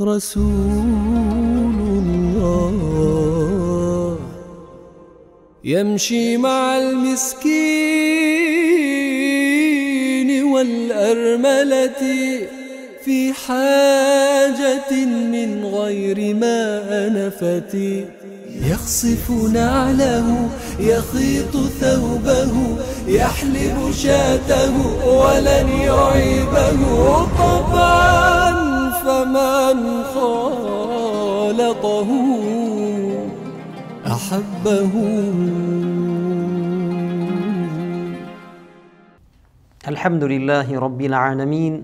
رسول الله يمشي مع المسكين والأرملة في حاجة من غير ما أنفت يخصف نعله يخيط ثوبه يحلب شاته ولن يعيبه طبعا فمن خالطه أحبه الحمد لله رب العالمين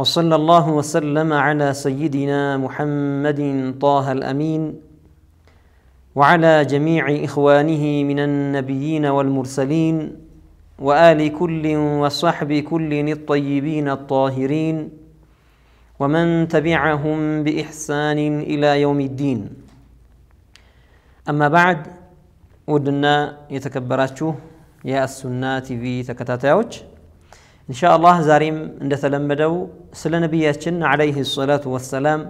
وصلى الله وسلم على سيدنا محمد طه الأمين وعلى جميع إخوانه من النبيين والمرسلين وآل كل وصحب كل الطيبين الطاهرين ومن تبعهم بإحسان إلى يوم الدين أما بعد ودنا يتكبراتشو يا السنة في تكتاتيوش إن شاء الله زاريم عند بدو سل نبياتشن عليه الصلاة والسلام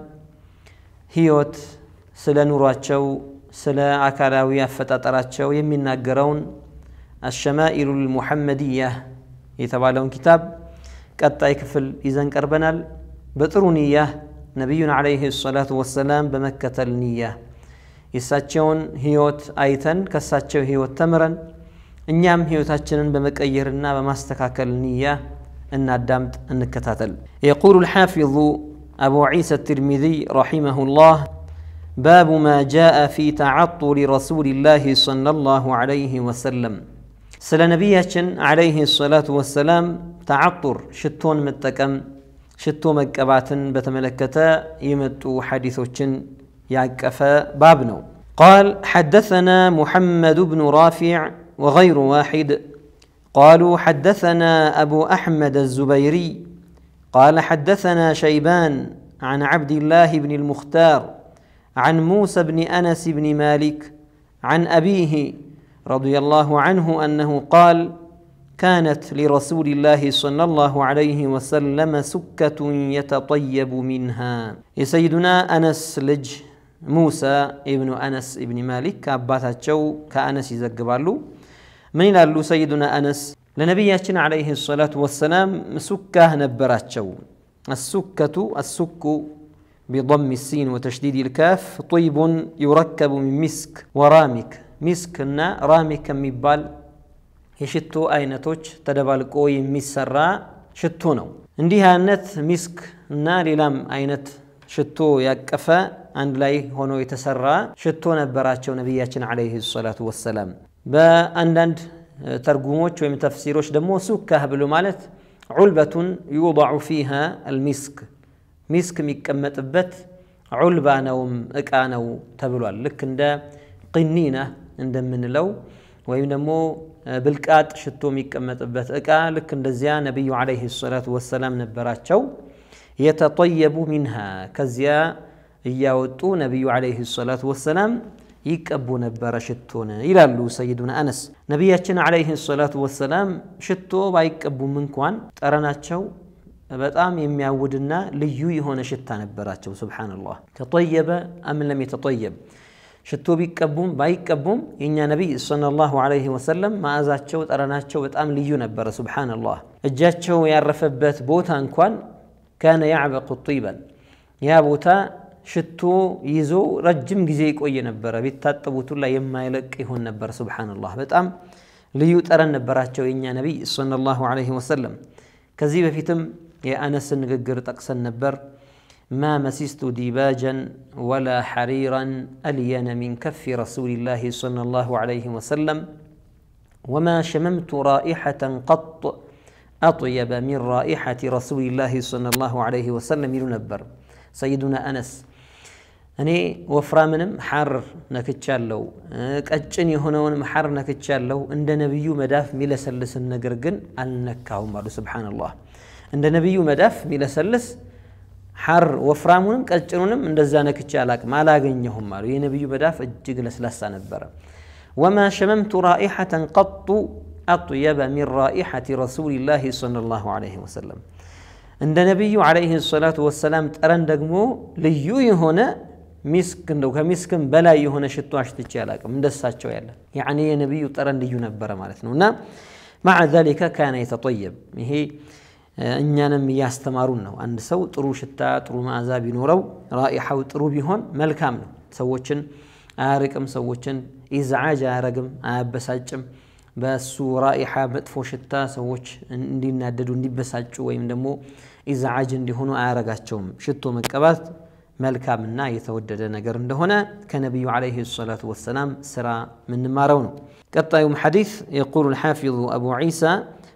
هيوت سل نوراتشو سل أكالاوي فتاتراتشو يمنا قرون الشمائل المحمدية لهم كتاب كتا يكفل إذن كربنال بطرو نية نبينا عليه الصلاة والسلام بمكة النية يساتشون هيوت أيتن كساتشو هيوت تمرن إنيام هيوت أتشنن بمك أيرنا بمستكاك النية إن الدمت إن كتاتل يقول الحافظ أبو عيسى الترمذي رحمه الله باب ما جاء في تعطر رسول الله صلى الله عليه وسلم سلا نبيه عليه الصلاة والسلام تعطر شتون متكم شتو መቀባትን بتملكتا يمتو ሐዲሶችን ያቀፈ ባብ ነው قال حدثنا محمد بن رافع وغير واحد قالوا حدثنا أبو أحمد الزبيري قال حدثنا شيبان عن عبد الله بن المختار عن موسى بن أنس بن مالك عن أبيه رضي الله عنه أنه قال كانت لرسول الله صلى الله عليه وسلم سكة يتطيب منها سيدنا أنس لج موسى ابن أنس ابن مالك كأباتاتشو كأنس يزقبالو من يلالو سيدنا أنس لنبياتنا عليه الصلاة والسلام سكة نبرات شو السكة السك بضم السين وتشديد الكاف طيب يركب من مسك ورامك مسكنا رامك مبال የሽቶ አይነቶች ተደባልቆ የሚሰራ ሽቶ ነው። እንዲህ አይነት ሚስክ እና ሌላም አይነት ሽቶ ያቀፈ አንድ ላይ ሆኖ የተሰራ ሽቶ ነበራቸው ነቢያችን ዓለይሂ ሰላቱ ወሰላም። በአንዳንድ ተርጉሞች ወይም ተፍሲሮች ደግሞ ሱካህ ብሎ ማለት ዑልበቱን ዩضዑ ፊሃ አልሚስክ ሚስክ የሚቀመጥበት ዑልባ ነውም እቃ ነው ተብሏል። ልክ እንደ ቅኒና እንደምንለው ወይም ደግሞ بلقات شتو ميكمتبت اكا لك اندزيا نبي عليه الصلاه والسلام نبراچو يتطيب منها كزيا ياوتو نبي عليه الصلاه والسلام يكبو نبرا شتونا الى اللو سيدنا انس نبياتنا عليه الصلاه والسلام شتو بايكبو منكوان ترناچو በጣም የሚያውድና ልዩ የሆነ ሽታ ነበራቸው ስብሓን ላህ ተጠየበ አምን ለም የተጠየብ ሽቶ ቢቀቡም ባይቀቡም የእኛ ነቢይ ሰለላሁ ዐለይሂ ወሰለም መዓዛቸው ጠረናቸው በጣም ልዩ ነበረ። ሱብሓነላህ እጃቸው ያረፈበት ቦታ እንኳን ካነ ያዕበቁ ጢበን ያ ቦታ ሽቶ ይዞ ረጅም ጊዜ ይቆየ ነበረ። ቢታጠቡቱ ላይ የማይለቅ ይሆን ነበር። ሱብሓነላህ በጣም ልዩ ጠረን ነበራቸው የእኛ ነቢይ ሰለላሁ ዐለይሂ ወሰለም። ከዚህ በፊትም የአነስን ንግግር ጠቅሰን ነበር። ما مسست ديباجا ولا حريرا الين من كف رسول الله صلى الله عليه وسلم وما شممت رائحه قط اطيب من رائحه رسول الله صلى الله عليه وسلم ينبر سيدنا انس اني وفرا منم حر نكتشالو قچن يهونون حر نكتشالو عند نبي مداف ميلسلس النجرجن النكاو سبحان الله عند نبي مداف ميلسلس حر وفرامونم كالترونم من دزانا كتشالاك ما لاغن يهم مارو ينبيو بداف الجقلس لسان البر وما شممت رائحة قط أطيب من رائحة رسول الله صلى الله عليه وسلم عند نبي عليه الصلاة والسلام ترن دقمو ليو هنا مسك ندوك مسك بلا يهنا شتو عشتش من دسات شوية يعني نبي ترن ليو نبرا مالتنا مع ذلك كان يتطيب هي እኛንም እያስተማሩን ነው። አንድ ሰው ጥሩ ሽታ ጥሩ መዓዛ ቢኖረው ራኢሐው ጥሩ ቢሆን መልካም ነው። ሰዎችን አያርቅም፣ ሰዎችን ኢዝዓጅ አያረግም፣ አያበሳጭም። በሱ ራኢሐ መጥፎ ሽታ ሰዎች እንዲናደዱ እንዲበሳጩ ወይም ደግሞ ኢዝዓጅ እንዲሆኑ አያረጋቸውም። ሽቶ መቀባት መልካምና የተወደደ ነገር እንደሆነ ከነቢዩ ዓለይሂ ሰላቱ ወሰላም ስራ ምንማረው ነው። ቀጣዩም ሐዲስ የቁሉ ልሓፊዙ አቡ ዒሳ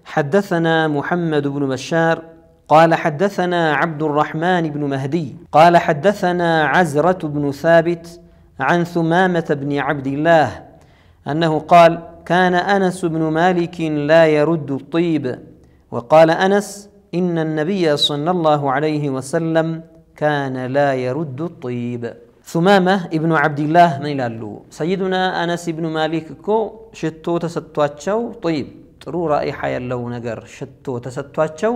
حدثنا محمد بن بشار قال حدثنا عبد الرحمن بن مهدي قال حدثنا عزرة بن ثابت عن ثمامة بن عبد الله أنه قال كان أنس بن مالك لا يرد الطيب وقال أنس إن النبي صلى الله عليه وسلم كان لا يرد الطيب ثمامة ابن عبد الله من يلالو سيدنا أنس بن مالك كو شتو تستواتشو طيب ጥሩ ራኢሓ ያለው ነገር ሽቶ ተሰጥቷቸው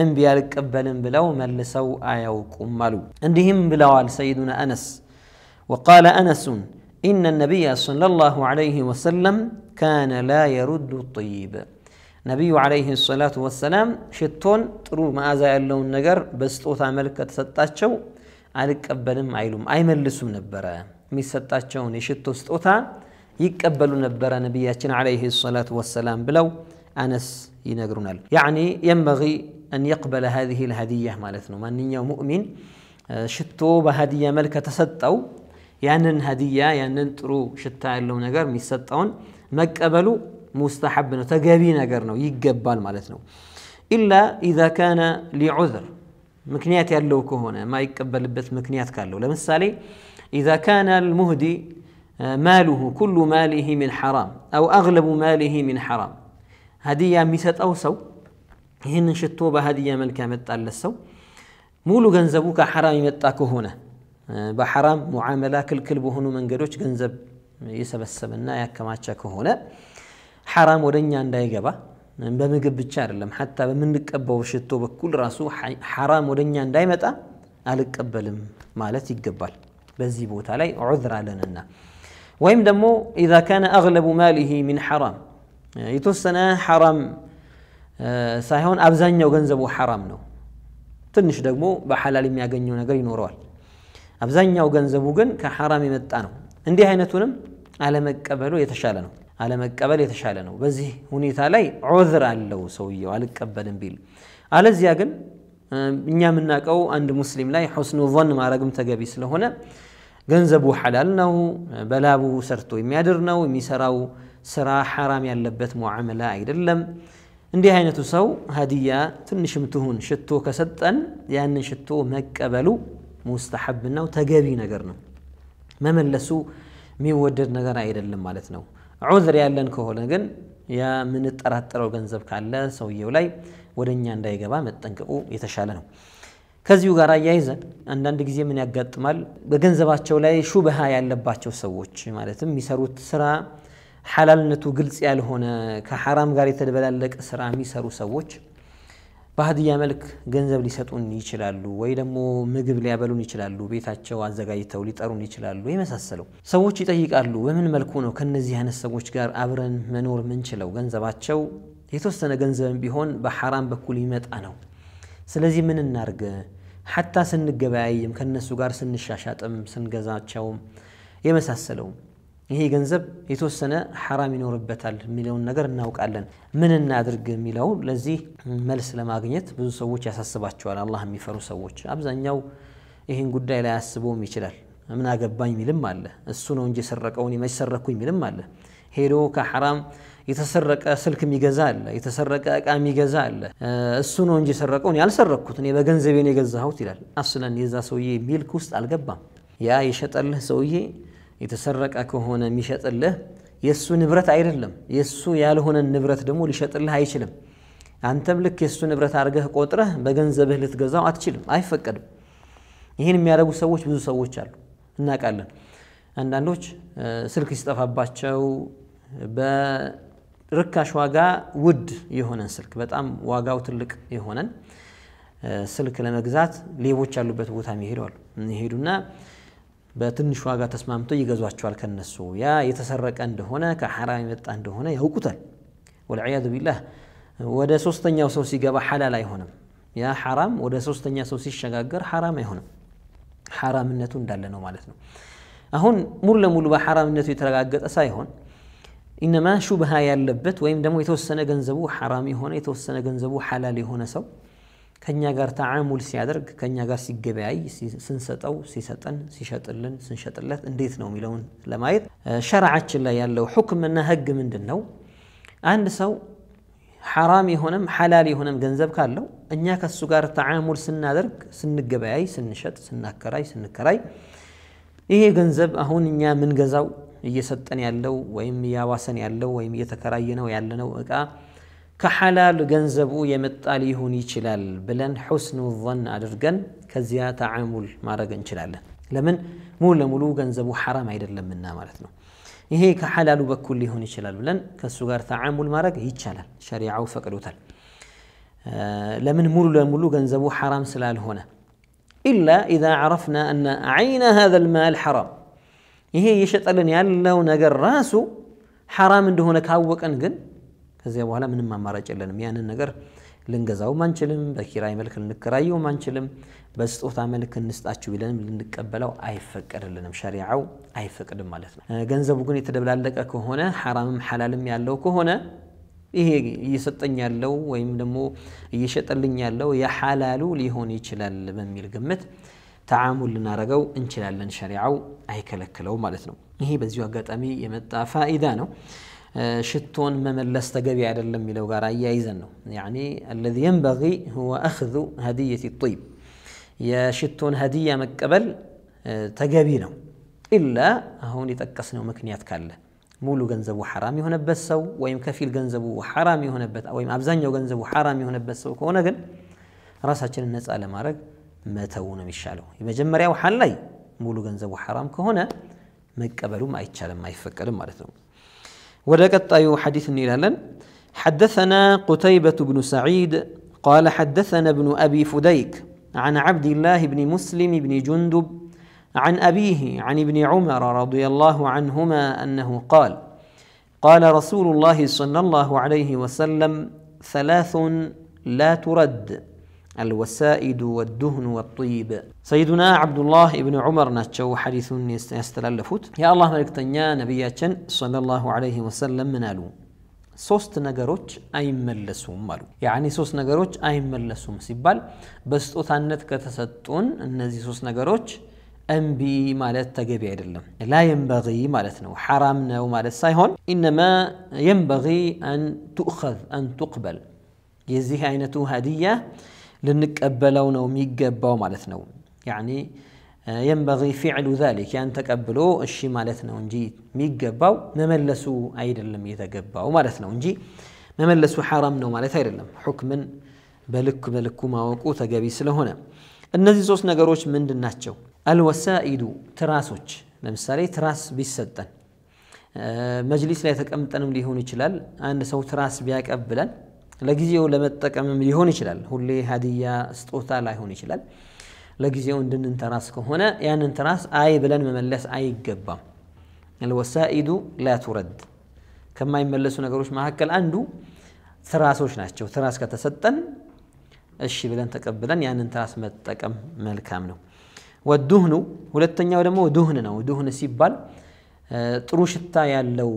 እምቢ አልቀበልም ብለው መልሰው አያውቁም አሉ እንዲህም ብለዋል سيدنا أنس وقال أنس إن النبي صلى الله عليه وسلم كان لا يرد الطيب نبي عليه الصلاة والسلام شتون ترو ما أزا يلون نجر بس توتا ملكة ستاتشو عليك أبنم عيلوم أي ملسو نبرا مي ستاتشو نشتو ستوتا يقبلوا نبرا نبياتنا عليه الصلاة والسلام بلو أنس ينقرنا يعني ينبغي أن يقبل هذه الهدية مالتنا من يوم مؤمن آه، شتو بهدية ملكة تسطو يعني هدية يعني ترو شتا اللو نقر ميستطون مقبلوا مستحب انه تجابي نجر نو يقبل مالتنو الا اذا كان لعذر مكنيات يلوكو هنا ما يكبل بث مكنيات كالو لمثالي اذا كان المهدي آه، ماله كل ماله من حرام أو أغلب ماله من حرام هدية ميسات أو سو هن شتو بهدية ملكة مت على السو مولو جنزبوك حرام متاك هنا بحرام معاملة كل كلب هنو من جروش جنزب يسب السبنا يا كما هنا حرام ورنيا عندي جبا بمجب بشار لم حتى بمنك أبو شتو بكل راسو حرام ورنيا عندي متى ألك قبلم مالتي قبل بزيبوت علي عذر لنا وهم دمو إذا كان أغلب ماله من حرام يعني يتوسنا حرام آه، ساهون أبزاني وغنزبو حرام نو تنش دمو بحلال ميا غنيو نغري نوروال أبزاني وغنزبو غن كحرام يمتانو عندي هاي نتونم على مكبلو يتشالنو على مكبل يتشالنو بزي هوني تالي عذر اللو سويو على كبل بيل على زياغن እኛ የምናውቀው አንድ ሙስሊም ላይ ሑስኑ ቮን ማድረግም ተገቢ ስለሆነ ገንዘቡ ሓላል ነው፣ በላቡ ሰርቶ የሚያድር ነው። የሚሰራው ስራ ሓራም ያለበት ሙዓመላ አይደለም። እንዲህ አይነቱ ሰው ሀዲያ ትንሽም ትሁን ሽቶ ከሰጠን ያንን ሽቶ መቀበሉ ሙስተሐብናው ተገቢ ነገር ነው። መመለሱ የሚወደድ ነገር አይደለም ማለት ነው። ዑዝር ያለን ከሆነ ግን የምንጠራጠረው ገንዘብ ካለ ሰውየው ላይ ወደ እኛ እንዳይገባ መጠንቀቁ የተሻለ ነው። ከዚሁ ጋር አያይዘን አንዳንድ ጊዜ ምን ያጋጥማል? በገንዘባቸው ላይ ሹብሃ ያለባቸው ሰዎች ማለትም የሚሰሩት ስራ ሐላልነቱ ግልጽ ያልሆነ ከሐራም ጋር የተደበላለቀ ስራ የሚሰሩ ሰዎች በሀድያ መልክ ገንዘብ ሊሰጡን ይችላሉ፣ ወይ ደግሞ ምግብ ሊያበሉን ይችላሉ፣ ቤታቸው አዘጋጅተው ሊጠሩን ይችላሉ። የመሳሰለው ሰዎች ይጠይቃሉ። በምን መልኩ ነው ከነዚህ አይነት ሰዎች ጋር አብረን መኖር ምንችለው? ገንዘባቸው የተወሰነ ገንዘብ ቢሆን በሐራም በኩል ይመጣ ነው ስለዚህ ምን እናርግ? ሐታ ስንገበያይም ከነሱ ጋር ስንሻሻጥም ስንገዛቸውም የመሳሰለው ይሄ ገንዘብ የተወሰነ ሐራም ይኖርበታል የሚለውን ነገር እናውቃለን። ምን እናድርግ የሚለው ለዚህ መልስ ለማግኘት ብዙ ሰዎች ያሳስባቸዋል። አላህ የሚፈሩ ሰዎች አብዛኛው ይህን ጉዳይ ላይ አስበውም ይችላል። ምን አገባኝ የሚልም አለ። እሱ ነው እንጂ የሰረቀውን መች ሰረኩኝ የሚልም አለ ሄዶ ከሐራም የተሰረቀ ስልክ የሚገዛ አለ፣ የተሰረቀ እቃ የሚገዛ አለ። እሱ ነው እንጂ የሰረቀው እኔ እኔ በገንዘቤን የገዛሁት ይላል። አስለን የዛ ሰውዬ ሚልክ ውስጥ አልገባም። ያ የሸጠልህ ሰውዬ የተሰረቀ ከሆነ የሚሸጥልህ የእሱ ንብረት አይደለም። የእሱ ያልሆነ ንብረት ደግሞ ሊሸጥልህ አይችልም። አንተም ልክ የእሱ ንብረት አድርገህ ቆጥረህ በገንዘብህ ልትገዛው አትችልም፣ አይፈቀድም። ይህን የሚያደርጉ ሰዎች ብዙ ሰዎች አሉ፣ እናውቃለን። አንዳንዶች ስልክ ሲጠፋባቸው ርካሽ ዋጋ ውድ የሆነን ስልክ በጣም ዋጋው ትልቅ የሆነን ስልክ ለመግዛት ሌቦች ያሉበት ቦታ ይሄዳሉ ይሄዱና በትንሽ ዋጋ ተስማምተው ይገዟቸዋል። ከነሱ ያ የተሰረቀ እንደሆነ ከሐራም የመጣ እንደሆነ ያውቁታል። ወልዕያዙ ቢላህ ወደ ሶስተኛው ሰው ሲገባ ሐላል አይሆንም። ያ ሐራም ወደ ሶስተኛ ሰው ሲሸጋገር ሐራም አይሆንም። ሐራምነቱ እንዳለ ነው ማለት ነው። አሁን ሙሉ ለሙሉ በሐራምነቱ የተረጋገጠ ሳይሆን ኢነማ ሹብሃ ያለበት ወይም ደግሞ የተወሰነ ገንዘቡ ሐራም የሆነ የተወሰነ ገንዘቡ ሐላል የሆነ ሰው ከእኛ ጋር ተዓሙል ሲያደርግ ከእኛ ጋር ሲገበያይ ስንሰጠው ሲሰጠን ሲሸጥልን ስንሸጥለት እንዴት ነው የሚለውን ለማየት ሸርዓችን ላይ ያለው ሑክምና ህግ ምንድን ነው አንድ ሰው ሐራም የሆነም ሐላል የሆነም ገንዘብ ካለው እኛ ከእሱ ጋር ተዓሙል ስናደርግ ስንገበያይ ስንሸጥ ስናከራይ ስንከራይ ይሄ ገንዘብ አሁን እኛ ምንገዛው እየሰጠን ያለው ወይም እያዋሰን ያለው ወይም እየተከራየነው ያለነው እቃ ከሐላል ገንዘቡ የመጣ ሊሆን ይችላል ብለን ሑስኑ ظን አድርገን ከዚያ ተዓሙል ማድረግ እንችላለን። ለምን ሙሉ ለሙሉ ገንዘቡ ሐራም አይደለምና ማለት ነው። ይሄ ከሐላሉ በኩል ሊሆን ይችላል ብለን ከእሱ ጋር ተዓሙል ማድረግ ይቻላል። ሸሪዓው ፈቅዶታል። ለምን ሙሉ ለሙሉ ገንዘቡ ሐራም ስላልሆነ ኢላ ኢዛ ዓረፍና አነ ዐይነ ሃዛ ልማል ሐራም ይሄ እየሸጠልን ያለው ነገር ራሱ ሐራም እንደሆነ ካወቀን ግን ከዚያ በኋላ ምንም አማራጭ የለንም። ያንን ነገር ልንገዛውም አንችልም፣ በኪራይ መልክ ልንከራየውም አንችልም፣ በስጦታ መልክ እንስጣችሁ ቢለንም ልንቀበለው አይፈቀድልንም። ሸሪዓው አይፈቅድም ማለት ነው። ገንዘቡ ግን የተደብላለቀ ከሆነ ሐራምም ሐላልም ያለው ከሆነ ይሄ እየሰጠኝ ያለው ወይም ደግሞ እየሸጠልኝ ያለው የሐላሉ ሊሆን ይችላል በሚል ግምት تعامل لنا رجو إن شاء الله شريعو أي كلك لو ما لثنو هي بس يوقع تامي يمت فائدة نو شتون ما من لست قبي على اللم لو قرأ يعيزنو يعني الذي ينبغي هو أخذ هدية الطيب يا شتون هدية مقبل تقابينو إلا هون يتكسن ومكنيات كالة مولو جنزبو حرامي هنا بسو ويم كفيل جنزبو حرامي هنا بس أو يم أبزنجو جنزبو حرامي هنا بسو كونا جن راسها الناس نسأل مارك መተው ነው የሚሻለው። የመጀመሪያው مولو ላይ ሙሉ ገንዘቡ ሐራም ከሆነ መቀበሉም አይቻልም አይፈቀድም ማለት ነው። ወደ ቀጣዩ ሐዲስ እንሄዳለን። حدثنا قتيبة بن سعيد قال حدثنا ابن أبي فديك عن عبد الله بن مسلم بن جندب عن أبيه عن ابن عمر رضي الله عنهما أنه قال قال رسول الله صلى الله عليه وسلم ثلاث لا ترد الوسائد والدهن والطيب سيدنا عبد الله ابن عمر ناتشو حديث يستللفوت يا الله ملكتنيا نبياتشن صلى الله عليه وسلم منالو ሶስት ነገሮች አይመለሱም አሉ ያኒ ሶስት ነገሮች አይመለሱም ሲባል በስጦታነት ከተሰጡን እነዚህ ሶስት ነገሮች እምቢ ማለት ተገቢ አይደለም ላ የንበغ ማለት ነው ሐራም ነው ማለት ሳይሆን ኢነማ የንበغ አን ቱእኸዝ አን ቱቅበል የዚህ አይነቱ ሀዲያ ልንቀበለው ነው የሚገባው ማለት ነው ያኒ የንበغ ፊዕሉ ذلك ያን ተቀብሎ እሺ ማለት ነው እንጂ የሚገባው መመለሱ አይደለም የተገባው ማለት ነው እንጂ መመለሱ ሐራም ነው ማለት አይደለም ሑክምን በልክ በልኩ ማወቁ ተገቢ ስለሆነ እነዚህ ሶስት ነገሮች ምንድን ናቸው አልወሳኢዱ ትራሶች ለምሳሌ ትራስ ቢሰጠን መጅሊስ ላይ ተቀምጠንም ሊሆን ይችላል አንድ ሰው ትራስ ቢያቀብለን ለጊዜው ለመጠቀምም ሊሆን ይችላል። ሁሌ ሀዲያ ስጦታ ላይሆን ይችላል። ለጊዜው እንድንንተራስ ከሆነ ያንን ትራስ አይ ብለን መመለስ አይገባም። አልወሳኢዱ ላ ቱረድ ከማይመለሱ ነገሮች መካከል አንዱ ትራሶች ናቸው። ትራስ ከተሰጠን እሺ ብለን ተቀብለን ያንን ትራስ መጠቀም መልካም ነው። ወዱህኑ ሁለተኛው ደግሞ ዱህን ነው። ዱህን ሲባል ጥሩ ሽታ ያለው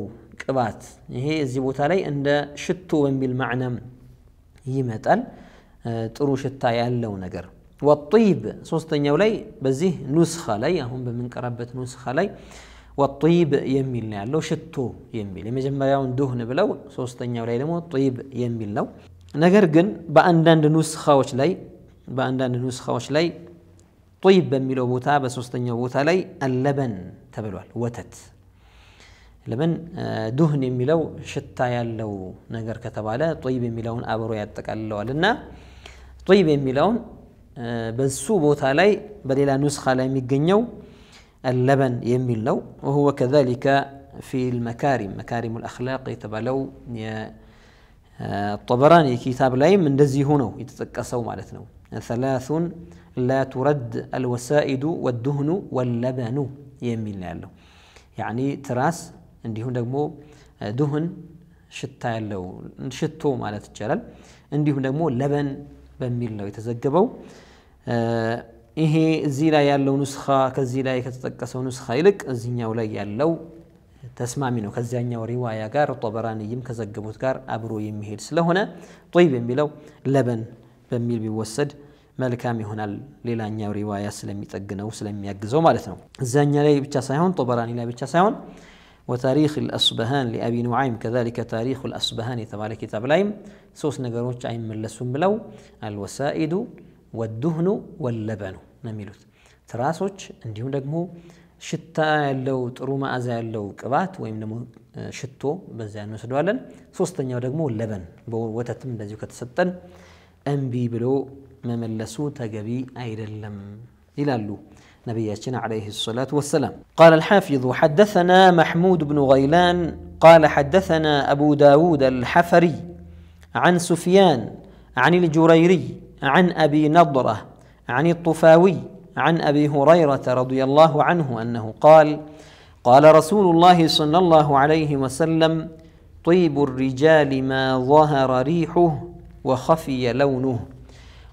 ቅባት ይሄ እዚህ ቦታ ላይ እንደ ሽቶ በሚል ማዕነም ይመጣል። ጥሩ ሽታ ያለው ነገር ወጢብ ሶስተኛው ላይ በዚህ ኑስኻ ላይ አሁን በምንቀራበት ኑስኻ ላይ ወጢብ የሚል ነው ያለው ሽቶ የሚል የመጀመሪያውን ዱህን ብለው ሶስተኛው ላይ ደግሞ ጢብ የሚል ነው። ነገር ግን በአንዳንድ ኑስኻዎች ላይ በአንዳንድ ኑስኻዎች ላይ ጢብ በሚለው ቦታ በሶስተኛው ቦታ ላይ አለበን ተብሏል ወተት دهن ملو شتا يالو نجر ነገር ከተባለ طيب ملون አብሮ ያጠቃልለዋል لنا طيب ملون بسو بوتا ላይ በሌላ نسخة ላይ የሚገኘው اللبن يميل لو وهو كذلك في المكارم مكارم الأخلاق يتبالو الطبراني كتاب لايم من دزي هنا يتتكسو مالتنا ثلاث لا ترد الوسائد والدهن واللبن يميل يعني تراس እንዲሁም ደግሞ ዱህን ሽታ ያለው ሽቶ ማለት ይቻላል። እንዲሁም ደግሞ ለበን በሚል ነው የተዘገበው። ይሄ እዚህ ላይ ያለው ኑስኻ ከዚህ ላይ ከተጠቀሰው ኑስኻ ይልቅ እዚኛው ላይ ያለው ተስማሚ ነው። ከዚያኛው ሪዋያ ጋር ጦበራንይም ከዘገቡት ጋር አብሮ የሚሄድ ስለሆነ ጦይብ የሚለው ለበን በሚል ቢወሰድ መልካም ይሆናል። ሌላኛው ሪዋያ ስለሚጠግነው ስለሚያግዘው ማለት ነው። እዚያኛ ላይ ብቻ ሳይሆን ጦበራኒ ላይ ብቻ ሳይሆን وتاريخ الأصبهان لأبي نعيم كذلك تاريخ الأصبهان ثم على كتاب العيم سوس نقروش عين من لسن بلو الوسائد والدهن واللبن نميلوث تراسوش انديهم لقمو شتاء اللو تروما أزا اللو كبات ويمن شتو بزيان مسدوالا سوس تنيا لقمو اللبن بو وتتم لذيك تسطن أنبي بلو مملسو تقبي أيد اللم إلى اللو نبياتنا عليه الصلاة والسلام قال الحافظ حدثنا محمود بن غيلان قال حدثنا أبو داود الحفري عن سفيان عن الجريري عن أبي نضرة عن الطفاوي عن أبي هريرة رضي الله عنه أنه قال قال رسول الله صلى الله عليه وسلم طيب الرجال ما ظهر ريحه وخفي لونه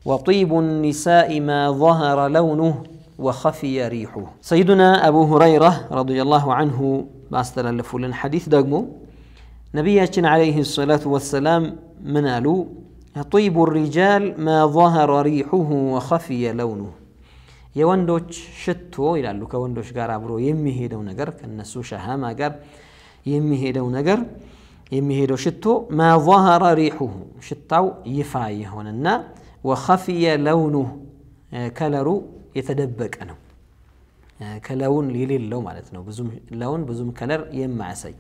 وطيب النساء ما ظهر لونه وخفي ريحه سيدنا أبو هريرة رضي الله عنه باستر لفولن حديث دقمو نبينا عليه الصلاة والسلام منالو طيب الرجال ما ظهر ريحه وخفي لونه የወንዶች ሽቶ عبرو ከወንዶች ጋር نقر كالنسو شهاما ከነሱ ሸሃማ ጋር نقر ነገር የሚሄደው شتو ما ظهر ريحه شتو يفايه وننا وخفي لونه آه، كالرو የተደበቀ ነው። ከለውን የሌለው ማለት ነው። ብዙም ለውን ብዙም ከለር የማያሳይ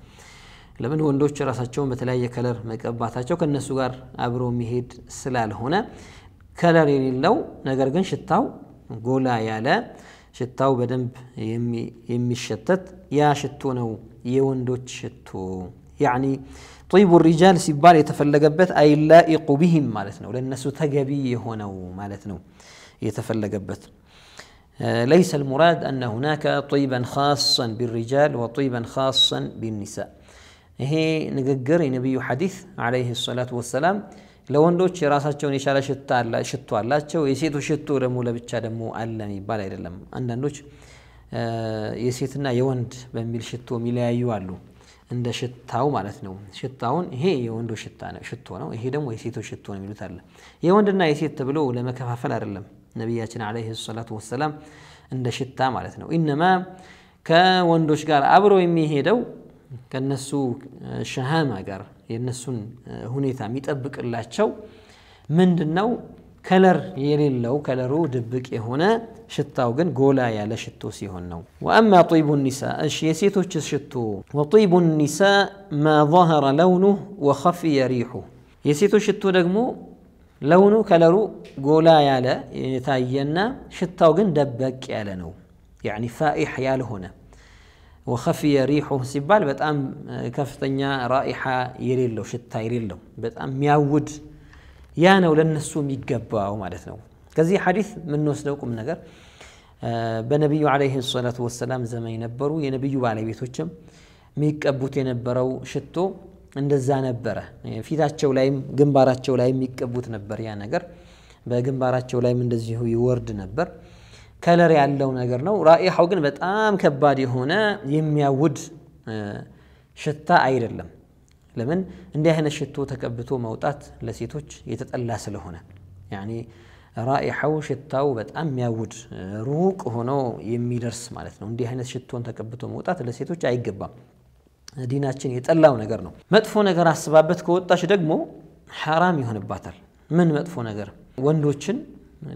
ለምን ወንዶች ራሳቸውን በተለያየ ከለር መቀባታቸው ከነሱ ጋር አብሮ የሚሄድ ስላልሆነ ከለር የሌለው ነገር ግን ሽታው ጎላ ያለ ሽታው በደንብ የሚሸተት ያ ሽቶ ነው የወንዶች ሽቶ። ያኒ ጢቡ ሪጃል ሲባል የተፈለገበት አይላኢቁ ቢሂም ማለት ነው። ለእነሱ ተገቢ የሆነው ማለት ነው የተፈለገበት آه، ليس المراد ان هناك طيبا خاصا بالرجال وطيبا خاصا بالنساء هي نغغر نبي حديث عليه الصلاه والسلام لو ان دوتش راساتشون يشال شتا الله شتو الله يسيتو شتو دمو لبتشا دمو الله ان دوتش يسيتنا يوند بميل شتو ميلايو الله عند شتاو معناته نو شتاون هي يوندو شتا نو شتو هي دمو يسيتو شتو نو ميلوت الله يوندنا يسيت تبلو لما كفافل ايدلم نبياتنا عليه الصلاة والسلام عند شتى مالتنا وإنما كوندوش قال أبرو إمي هيدو كالنسو شهامة قال ينسون هنيثا ميت أبك الله تشو من دنو كالر يلي لو كلرو دبك هنا شتا وقن قولا يا لشتو سي هنو وأما طيب النساء الشي سيتو شتو وطيب النساء ما ظهر لونه وخفي ريحه يسيتو شتو دقمو لونه كلرو قولا يالا يتاينا يعني شتاو قن دبك يالنو يعني فائح ياله هنا وخفي ريحه سبال بتأم كفتنيا رائحة يريلو شتا يريلو بتأم مياود يانا ولن نسو ميقباو معدتنو كزي حديث من نسلوكم نقر آه، بنبي عليه الصلاة والسلام زمان نبرو ينبيو عليه بيتوشم ميك أبوتي نبرو شتو እንደዛ ነበረ። ፊታቸው ላይም ግንባራቸው ላይም ይቀቡት ነበር ያ ነገር። በግንባራቸው ላይም እንደዚሁ ይወርድ ነበር። ከለር ያለው ነገር ነው። ራኢሐው ግን በጣም ከባድ የሆነ የሚያውድ ሽታ አይደለም። ለምን እንዲህ አይነት ሽቶ ተቀብቶ መውጣት ለሴቶች የተጠላ ስለሆነ ያኒ ራኢሐው ሽታው በጣም የሚያውድ ሩቅ ሆኖ የሚደርስ ማለት ነው። እንዲህ አይነት ሽቶን ተቀብቶ መውጣት ለሴቶች አይገባም። ዲናችን የጠላው ነገር ነው መጥፎ ነገር አስባበት ከወጣች ደግሞ ሐራም ይሆንባታል ምን መጥፎ ነገር ወንዶችን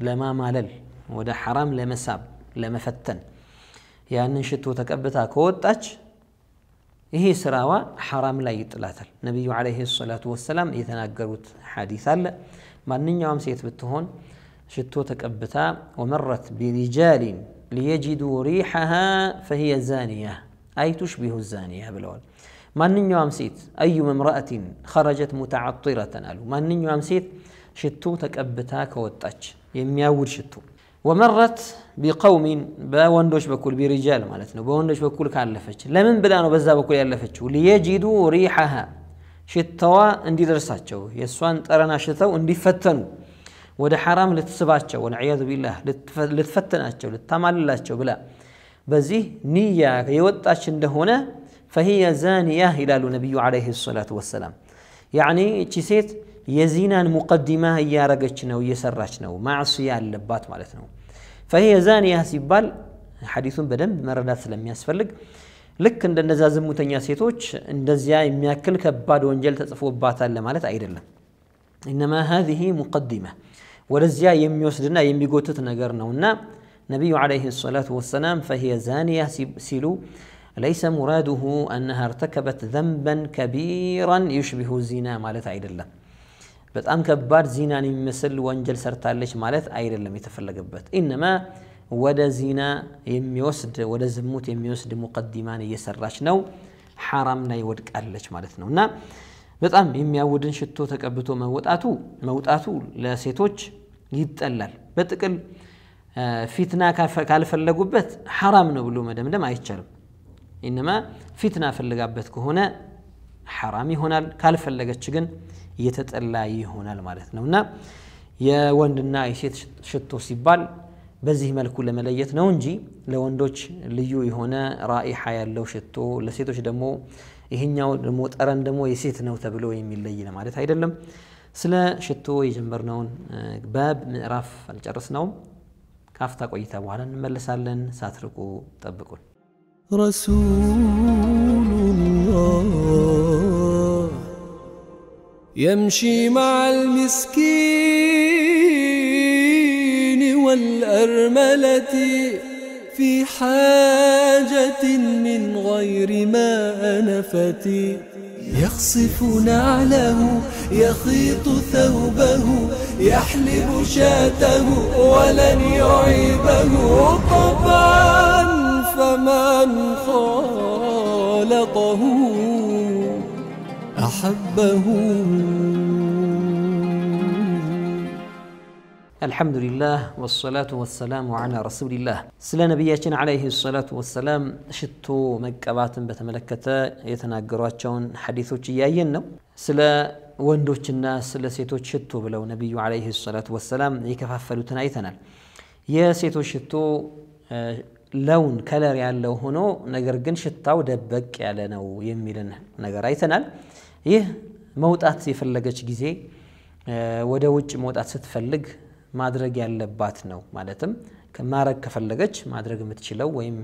ለማማለል ወደ ሐራም ለመሳብ ለመፈተን ያንን ሽቶ ተቀብታ ከወጣች ይሄ ስራዋ ሐራም ላይ ይጥላታል ነቢዩ አለይሂ ሰላቱ ወሰላም የተናገሩት ሐዲስ አለ ማንኛውም ሴት ብትሆን ሽቶ ተቀብታ ወመረት ቢሪጃሊን ሊየጂዱ ሪሐሃ ፈሂየ ዛኒያ أي تشبه الزانية بلول من نين يوامسيت أي ممرأة خرجت متعطرة قالوا من نين يوامسيت شتو تكبتاك وتتش يمياور شتو ومرت بقوم باوندوش بكل برجال مالتنا باوندوش بكل كالفتش لمن بدانو بزا بكل يالفتش ليجدوا ريحها شتوا اندي درساتشو يسوان ترانا شتو اندي فتنو ود حرام لتسباتشو والعياذ بالله لتفتناتشو لتمالاتشو بلا بزي نية يوت أشند هنا فهي زانية هلال النبي عليه الصلاة والسلام يعني تشيت يزينا مقدمة يا رجتنا ويسرتنا ومع الصيام اللبات مالتنا فهي زانية سيبال حديث بدم مرد سلم يسفلك لك عند النزاز متنيا سيتوش عند زياي مياكل كباد وانجل تصفو بباتا لمالت عيد الله إنما هذه مقدمة ورزيا يم يوسدنا يم يقوتتنا قرنا ونا النبي عليه الصلاة والسلام فهي زانية سلو ليس مراده أنها ارتكبت ذنبا كبيرا يشبه الزنا مالت عيد بتأم كبار زنا مثل وانجل سرتالش مالت عيد الله بات إنما يميوسد مقدمان يسراش نو حرام لا ሙቀዲማን እየሰራች مالت نو نا ወድቃለች ማለት ነው እና በጣም موت آتو موت آتو لا سيتوش يتألل በጥቅል ፊትና ካልፈለጉበት ሐራም ነው ብሎ መደምደም አይቻልም። ኢነማ ፊትና ፈልጋበት ከሆነ ሐራም ይሆናል። ካልፈለገች ግን የተጠላ ይሆናል ማለት ነው እና የወንድና የሴት ሽቶ ሲባል በዚህ መልኩ ለመለየት ነው እንጂ ለወንዶች ልዩ የሆነ ራኢሓ ያለው ሽቶ ለሴቶች ደግሞ ይሄኛው ደግሞ ጠረን ደግሞ የሴት ነው ተብሎ የሚለይ ለማለት አይደለም። ስለ ሽቶ የጀመርነውን በብ ምዕራፍ አልጨረስነውም። ካፍታ ቆይታ በኋላ እንመለሳለን። ሳትርቁ ጠብቁን። ረሱሉላህ የምሺ መዓል ሚስኪን ወልአርመለት في حاجة من غير ما أنفت يخصف نعله يخيط ثوبه يحلب شاته ولن يعيبه طبعا فمن خالطه أحبه الحمد لله والصلاة والسلام على رسول الله سلا نبياتنا عليه الصلاة والسلام شتو مقبات بتملكتا يتناقروا حديثو جيايين سلا ወንዶችና ስለ ሴቶች ሽቶ ብለው ነቢዩ ዓለይሂ ሰላቱ ወሰላም የከፋፈሉትን አይተናል። የሴቶች ሽቶ ለውን ከለር ያለው ሆኖ ነገር ግን ሽታው ደበቅ ያለ ነው የሚልን ነገር አይተናል። ይህ መውጣት የፈለገች ጊዜ ወደ ውጭ መውጣት ስትፈልግ ማድረግ ያለባት ነው። ማለትም ማረግ ከፈለገች ማድረግ የምትችለው ወይም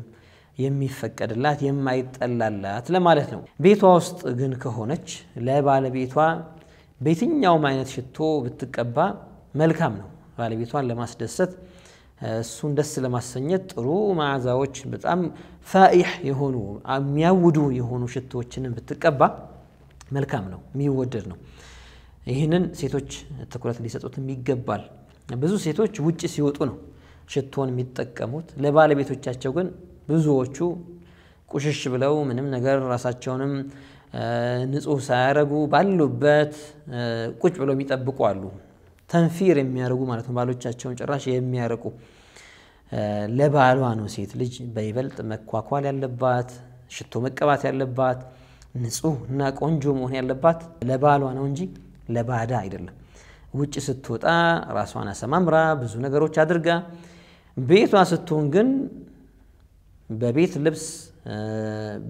የሚፈቀድላት የማይጠላላት ለማለት ነው። ቤቷ ውስጥ ግን ከሆነች ለባለቤቷ በየትኛውም አይነት ሽቶ ብትቀባ መልካም ነው። ባለቤቷን ለማስደሰት እሱን ደስ ለማሰኘት ጥሩ መዓዛዎች በጣም ፋኢሕ የሆኑ የሚያውዱ የሆኑ ሽቶዎችንም ብትቀባ መልካም ነው፣ የሚወደድ ነው። ይህንን ሴቶች ትኩረት ሊሰጡትም ይገባል። ብዙ ሴቶች ውጭ ሲወጡ ነው ሽቶን የሚጠቀሙት። ለባለቤቶቻቸው ግን ብዙዎቹ ቁሽሽ ብለው ምንም ነገር ራሳቸውንም ንጹህ ሳያረጉ ባሉበት ቁጭ ብሎ የሚጠብቁ አሉ። ተንፊር የሚያደርጉ ማለት ነው። ባሎቻቸውን ጭራሽ የሚያረቁ ለባሏ ነው ሴት ልጅ በይበልጥ መኳኳል ያለባት፣ ሽቶ መቀባት ያለባት፣ ንጹህ እና ቆንጆ መሆን ያለባት ለባሏ ነው እንጂ ለባዳ አይደለም። ውጭ ስትወጣ ራሷን አሰማምራ ብዙ ነገሮች አድርጋ፣ ቤቷ ስትሆን ግን በቤት ልብስ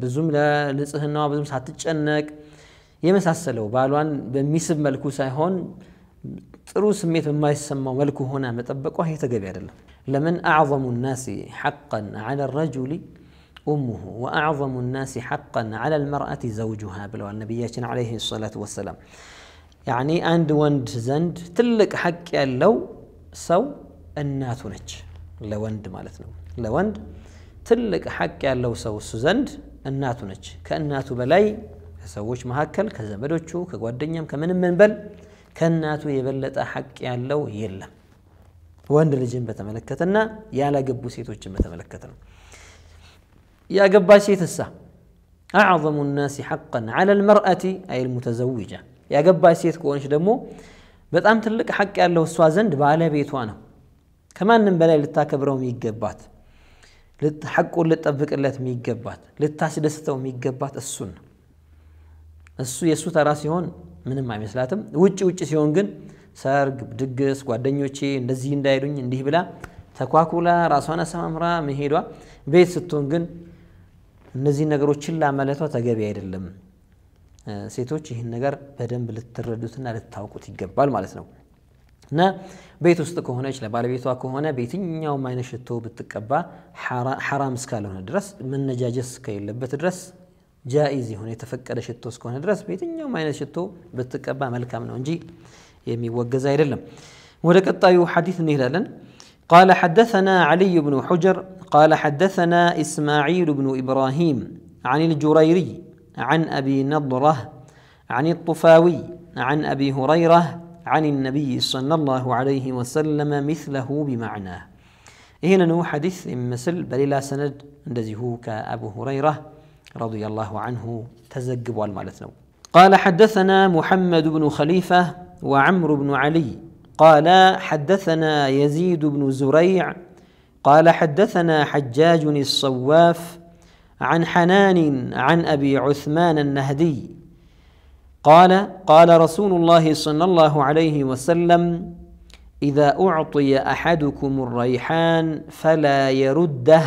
بزملا لا لسه النوع بزوم ساعات تجنك يمس هسلو بالوان بميسب ملكو سايهون تروس ميت ما يسمى ملكو هنا متبقوا هي تقبير الله لمن أعظم الناس حقا على الرجل أمه وأعظم الناس حقا على المرأة زوجها بلو النبي عليه الصلاة والسلام يعني أند وند زند تلك حق لو سو الناتونج لوند مالتنا لوند ትልቅ ሐቅ ያለው ሰው እሱ ዘንድ እናቱ ነች። ከእናቱ በላይ ከሰዎች መካከል ከዘመዶቹ ከጓደኛም ከምንም መንበል ከእናቱ የበለጠ ሐቅ ያለው የለም። ወንድ ልጅን በተመለከተና ያላገቡ ሴቶችን በተመለከተ ነው። ያገባች ሴት እሳ አዕظሙ ናሲ ሐቀን ዐለ ልመርአቲ አይ ልሙተዘዊጃ ያገባች ሴት ከሆነች ደግሞ በጣም ትልቅ ሐቅ ያለው እሷ ዘንድ ባለቤቷ ነው። ከማንም በላይ ልታከብረው የሚገባት ሐቁን ልጠብቅለት የሚገባት ልታስደስተው የሚገባት እሱን ነው። እሱ የእሱ ተራ ሲሆን ምንም አይመስላትም። ውጭ ውጭ ሲሆን ግን ሰርግ፣ ድግስ፣ ጓደኞቼ እንደዚህ እንዳይሉኝ እንዲህ ብላ ተኳኩላ ራሷን አሰማምራ መሄዷ፣ ቤት ስትሆን ግን እነዚህ ነገሮችን ላመለቷ ማለቷ ተገቢ አይደለም። ሴቶች ይህን ነገር በደንብ ልትረዱትና ልታውቁት ይገባል ማለት ነው። نه بيت وسط هنا إيش لبالي بيت واكهونه بيت يوم ما ينشطه بالتكبة حرام سكالونه درس من نجاجس كي لبت درس جائز يهون يتفكر شتو سكونه درس بيت يوم ما ينشطه بالتكبة ملكا من أنجي يمي وجزا يرلم ولقد طيو حديث نهلا قال حدثنا علي بن حجر قال حدثنا إسماعيل بن إبراهيم عن الجريري عن أبي نضرة عن الطفاوي عن أبي هريرة عن النبي صلى الله عليه وسلم مثله بمعناه هنا نو حديث مثل بل لا سند እንደዚሁ كأبو هريرة رضي الله عنه تزقب والمالتنا قال حدثنا محمد بن خليفة وعمرو بن علي قال حدثنا يزيد بن زريع قال حدثنا حجاج الصواف عن حنان عن أبي عثمان النهدي قال قال رسول الله صلى الله عليه وسلم إذا أعطي أحدكم الريحان فلا يرده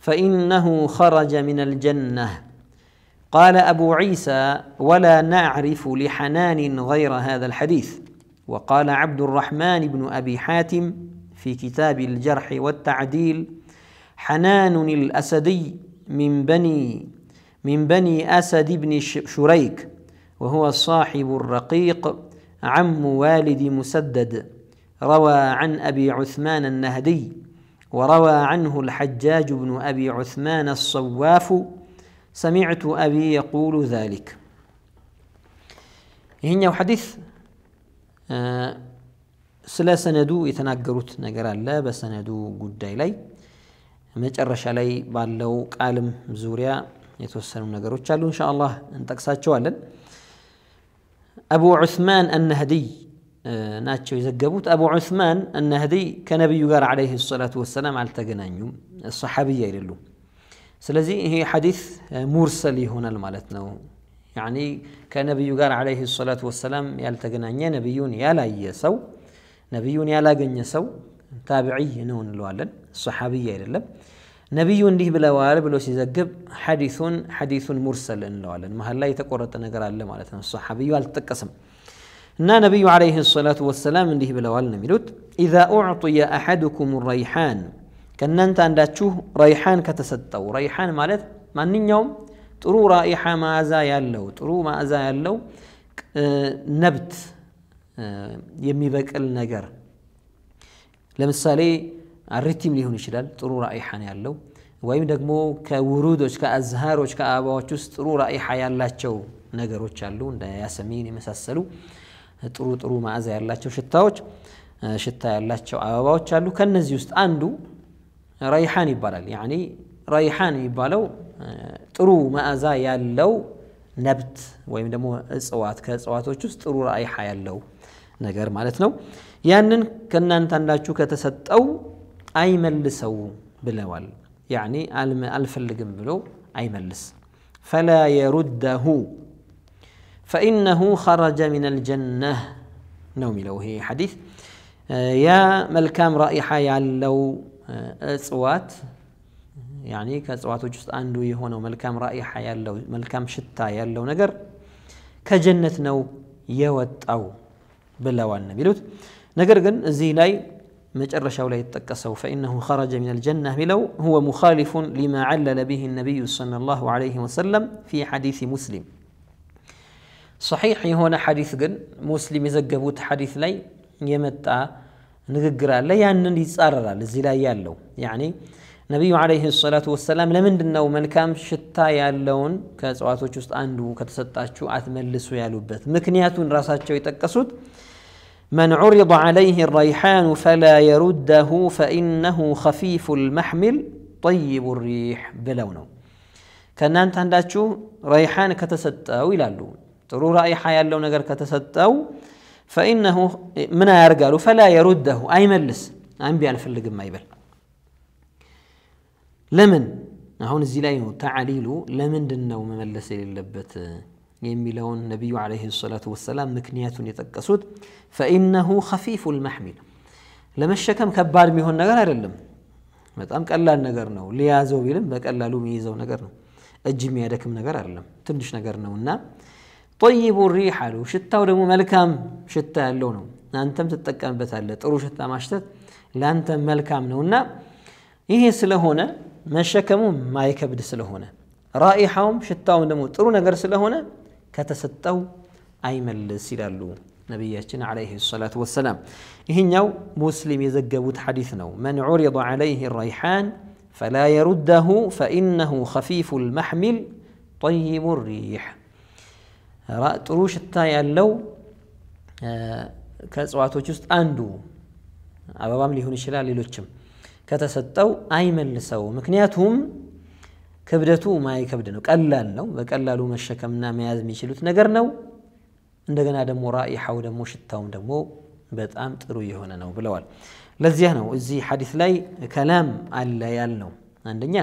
فإنه خرج من الجنة قال أبو عيسى ولا نعرف لحنان غير هذا الحديث وقال عبد الرحمن بن أبي حاتم في كتاب الجرح والتعديل حنان الأسدي من بني من بني أسد بن شريك وهو صاحب الرقيق عم والد مسدد روى عن ابي عثمان النهدي وروى عنه الحجاج بن ابي عثمان الصواف سمعت ابي يقول ذلك هنا حديث سلا سندو يتناقروت نقرا لا بس بسندو قد لي ما تقرش علي بعد لو قالم زوريا يتوسلون نقروت شالو ان شاء الله انتقصات شوالا آه أبو عثمان النهدي آه، ناتشو يزقبوت أبو عثمان النهدي كان نبي يقار عليه الصلاة والسلام على تقنانيوم الصحابية يللو سلزي هي حديث آه، مرسل هنا المالتنا يعني كان يقار عليه الصلاة والسلام يالتقنانيا نبيون يالا يسو نبيون يالا قن يسو تابعي نون الوالد الصحابية يللو ነቢዩ እንዲህ ብለዋል ብሎ ሲዘግብ ሐዲሱን ሐዲሱን ሙርሰል እንለዋለን። መሀል ላይ የተቆረጠ ነገር አለ ማለት ነው። ሰሓቢዩ አልተጠቀሰም እና ነቢዩ ዓለይሂ ሰላቱ ወሰላም እንዲህ ብለዋል ነው የሚሉት ኢዛ ኡዕጥየ አሐዱኩም ረይሓን ከእናንተ አንዳችሁ ረይሓን ከተሰጠው ረይሓን ማለት ማንኛውም ጥሩ ራኢሓ መዓዛ ያለው ጥሩ መዓዛ ያለው ነብት የሚበቅል ነገር ለምሳሌ አሪቲም ሊሆን ይችላል ጥሩ ራኢሓ ነው ያለው ወይም ደግሞ ከውሩዶች ከአዝሃሮች ከአበባዎች ውስጥ ጥሩ ራኢሓ ያላቸው ነገሮች አሉ እንደ ያሰሚን የመሳሰሉ ጥሩ ጥሩ መዓዛ ያላቸው ሽታዎች ሽታ ያላቸው አበባዎች አሉ ከነዚህ ውስጥ አንዱ ረይሓን ይባላል ያኒ ረይሓን የሚባለው ጥሩ መዓዛ ያለው ነብት ወይም ደግሞ እጽዋት ከእጽዋቶች ውስጥ ጥሩ ረይሓ ያለው ነገር ማለት ነው ያንን ከእናንተ አንዳችሁ ከተሰጠው أي ملسو بلوال يعني الفلقم بلو أي ملس فلا يرده فإنه خرج من الجنة نومي لو هي حديث يا ملكام رائحة يعلو أصوات يعني كأصوات جزء أندو يهون ملكام رائحة يعلو ملكام شتا يعلو نجر كجنة نو يوت أو بلوان نبيلوت نجر جن زيلاي مجر شاولة يتقصه فإنه خرج من الجنة ملو هو مخالف لما علل به النبي صلى الله عليه وسلم في حديث مسلم صحيح هنا حديث قن مسلم يزقبوت حديث لي يمتع نغقر لي أن يعني يتصرر لزلا يالو يعني نبي عليه الصلاة والسلام لمن دنو من كام شتا يالون كاسواتو جست أندو كتسطاتشو أثمل لسو يالو بث مكنياتون راساتشو يتقصد من عرض عليه الريحان فلا يرده فإنه خفيف المحمل طيب الريح بلونه كان أنت عندك ريحان كتست أو إلى اللون ترو رائحة حياة لو نقر كتست أو فإنه من يرقل فلا يرده أي ملس أم بيان في اللقم يبل لمن هون الزلاين تعليلو لمن دنو مملس اللبت የሚለውን ነቢዩ ዓለይሂ ሰላቱ ወሰላም ምክንያቱን የጠቀሱት ፈኢነሁ ኸፊፉ ልመሕሚል ለመሸከም ከባድ የሚሆን ነገር አይደለም በጣም ቀላል ነገር ነው ሊያዘው ቢልም በቀላሉ የሚይዘው ነገር ነው እጅ የሚያደክም ነገር አይደለም ትንሽ ነገር ነው እና ጠይቡ ሪህ አሉ ሽታው ደግሞ መልካም ሽታ ያለው ነው አንተም ትጠቀምበታለህ ጥሩ ሽታ ማሽተት ለአንተ መልካም ነውና ይሄ ስለሆነ መሸከሙ ማይከብድ ስለሆነ ራኢሐውም ሽታውም ደግሞ ጥሩ ነገር ስለሆነ كتستو أي من نبياتنا عليه الصلاة والسلام هنا مسلم يزقبوت حديثنا من عرض عليه الريحان فلا يرده فإنه خفيف المحمل طيب الريح رأت روش التايا اللو آه كسواتو جست أندو أبا بام ليهون الشلال للوتشم كتستو أي من لسو مكنياتهم ክብደቱ ማይከብድ ነው፣ ቀላል ነው። በቀላሉ መሸከምና መያዝ የሚችሉት ነገር ነው። እንደገና ደግሞ ራኢሐው ደግሞ ሽታውም ደግሞ በጣም ጥሩ የሆነ ነው ብለዋል። ለዚያ ነው እዚህ ሐዲስ ላይ ከላም አለ ያልነው። አንደኛ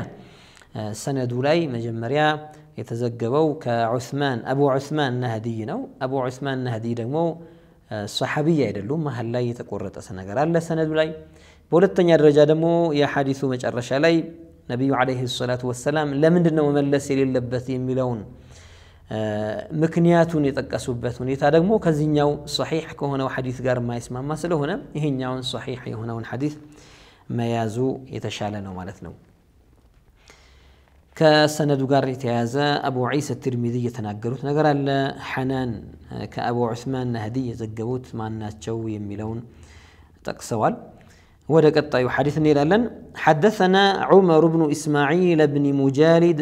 ሰነዱ ላይ መጀመሪያ የተዘገበው ከዑስማን አቡ ዑስማን ነህዲይ ነው። አቡ ዑስማን ነህዲይ ደግሞ ሰሓቢይ አይደሉም። መሀል ላይ የተቆረጠ ነገር አለ ሰነዱ ላይ። በሁለተኛ ደረጃ ደግሞ የሐዲሱ መጨረሻ ላይ نبي عليه الصلاة والسلام لم ندن وملس للبث ملون مكنياتون يتقسوا بثون يتعلموا كزينيو صحيح كهنا وحديث غير ما يسمى ما سلهنا يهنيو صحيح يهنا حديث ما يازو يتشالنا ومالتنا كسند غير يتعزى أبو عيسى الترمذي يتناقلوت نقرا حنان كأبو عثمان نهدي يتقبوت مع الناس جوي ملون تقسوال ወደ ቀጣዩ ሐዲስ እንሄዳለን። حدثنا عمر بن إسماعيل بن مجالد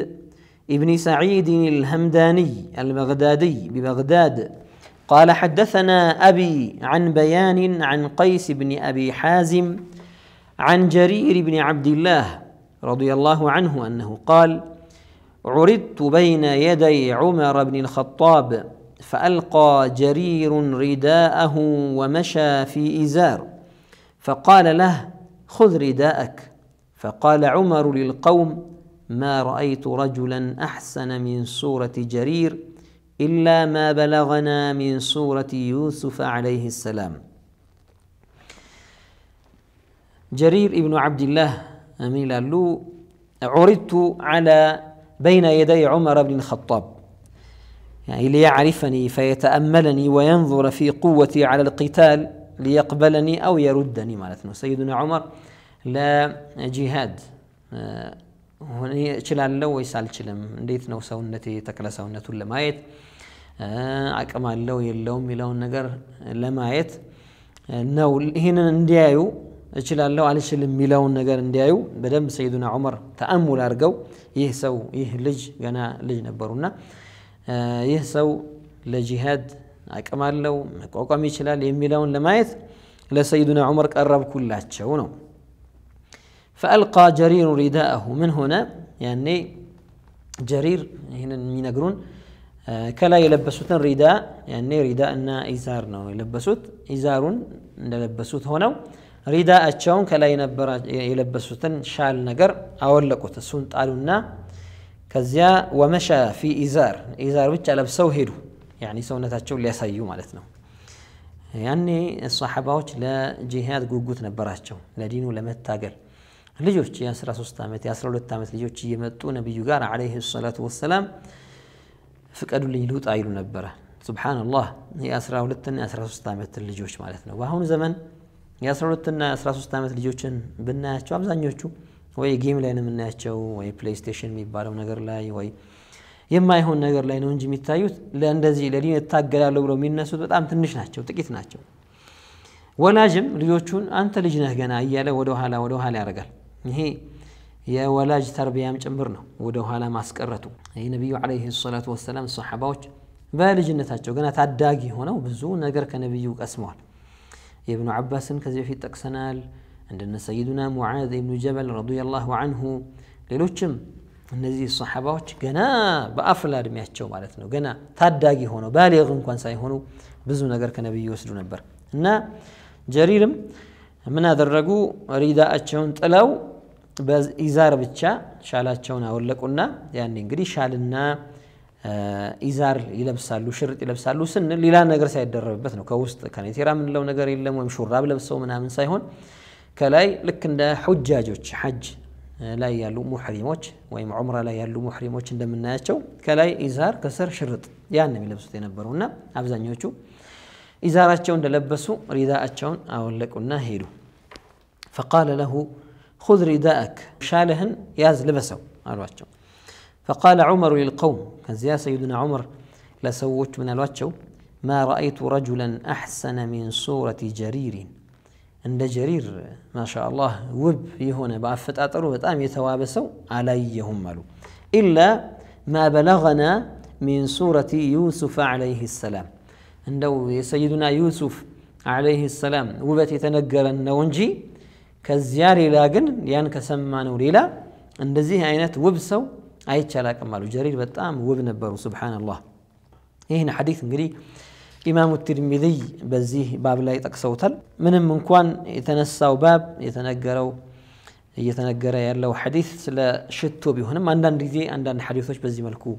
ابن سعيد الهمداني البغدادي ببغداد قال حدثنا أبي عن بيان عن قيس بن أبي حازم عن جرير بن عبد الله رضي الله عنه أنه قال عرضت بين يدي عمر بن الخطاب فألقى جرير رداءه ومشى في إزار فقال له خذ رداءك فقال عمر للقوم ما رايت رجلا احسن من سوره جرير الا ما بلغنا من سوره يوسف عليه السلام جرير ابن عبد الله امين اللو عرضت على بين يدي عمر بن الخطاب يعني ليعرفني فيتاملني وينظر في قوتي على القتال ليقبلني أو يردني مالتنا سيدنا عمر لا جهاد هني شل على لو يسال شلم ليت نو سونتي تكلا سونتو لما يت أكمل لو يلو ميلو نجر لما يت نو هنا نديايو شل على لو على شلم ميلو نجر نديايو بدم سيدنا عمر تأمل أرجو يهسو يهلج جنا لجنا برونا يهسو لجهاد አቅም አለው መቋቋም ይችላል የሚለውን ለማየት ለሰይዱና ዑመር ቀረብኩላቸው ነው ፈአልቃ ጀሪሩ ሪዳአሁ ምን ሆነ ያኔ ጀሪር ይህንን የሚነግሩን ከላይ የለበሱትን ሪዳ ያኔ ሪዳ እና ኢዛር ነው የለበሱት ኢዛሩን እንደለበሱት ሆነው ሪዳአቸውን ከላይ የለበሱትን ሻል ነገር አወለቁት እሱን ጣሉና ከዚያ ወመሻ ፊ ኢዛር ኢዛር ብቻ ለብሰው ሄዱ ያኒ ሰውነታቸው ሊያሳዩ ማለት ነው። ያኔ ሰሓባዎች ለጂሃድ ጉጉት ነበራቸው፣ ለዲኑ ለመታገል ልጆች የ13 ዓመት የ12 ዓመት ልጆች እየመጡ ነቢዩ ጋር ዓለይሂ ሰላቱ ወሰላም ፍቀዱልኝ ልውጣ ይሉ ነበረ። ሱብሓነላህ የ12ና የ13 ዓመት ልጆች ማለት ነው። በአሁኑ ዘመን የ12ና የ13 ዓመት ልጆችን ብናያቸው አብዛኞቹ ወይ ጌም ላይ ነው የምናያቸው ወይ ፕሌይስቴሽን የሚባለው ነገር ላይ ወይ يما يهون نجر لا ينون جميت تايوت لأن دزي لين التاجر على برو مين نسود بتأم تنش نحشو تكيت نحشو ولا جم ريوشون أنت لجنة جنا يلا ودوها لا ودوها لا رجال هي يا ولا تربية مش أمرنا ودوها لا ماسك الرتو هي نبي عليه الصلاة والسلام الصحابة وش بالجنة تاجو جنا تعداقي هنا وبزون نجر كنبيو أسمال يا ابن عباس كذي في تكسنال عندنا سيدنا معاذ بن جبل رضي الله عنه ليلوشم እነዚህ ሰሓባዎች ገና በአፍላ እድሜያቸው ማለት ነው ገና ታዳጊ ሆነው ባሌግ እንኳን ሳይሆኑ ብዙ ነገር ከነቢዩ ይወስዱ ነበር እና ጀሪርም ምን አደረጉ ሪዳአቸውን ጥለው በኢዛር ብቻ ሻላቸውን አወለቁና ያኔ እንግዲህ ሻልና ኢዛር ይለብሳሉ ሽርጥ ይለብሳሉ ስንል ሌላ ነገር ሳይደረብበት ነው ከውስጥ ከኔቴራ ምንለው ነገር የለም ወይም ሹራብ ለብሰው ምናምን ሳይሆን ከላይ ልክ እንደ ሑጃጆች ሐጅ لا يالو محرموش ويم عمر لا يالو محرموش عندما ناتشو كلاي إزار كسر شرط يعني من لبسو تنبرونا أبزان يوچو إزار أتشون دلبسو رداء أتشون أول لكونا هيرو فقال له خذ رداءك شالهن ياز لبسو أرواتشو فقال عمر للقوم كان زيا سيدنا عمر لسوت من الواتشو ما رأيت رجلا أحسن من صورة جرير عند جرير ما شاء الله وب يهون بافت اطرو بتام يتوابسو على يهم الو الا ما بلغنا من سورة يوسف عليه السلام عندو سيدنا يوسف عليه السلام وبت يتنقر النونجي كزيار لاغن يعني كسمان وليلا عند زيه عينات وبسو اي تشالاك مالو جرير بتام وب نبرو سبحان الله هنا حديث قريب إمام الترمذي بزيه باب لا يتكسوتل من منكوان يتنساو باب يتنقروا يتنقر يالو حديث سلا شتو بيهن ما عندن ريزي عندن حديثوش بزي ملكو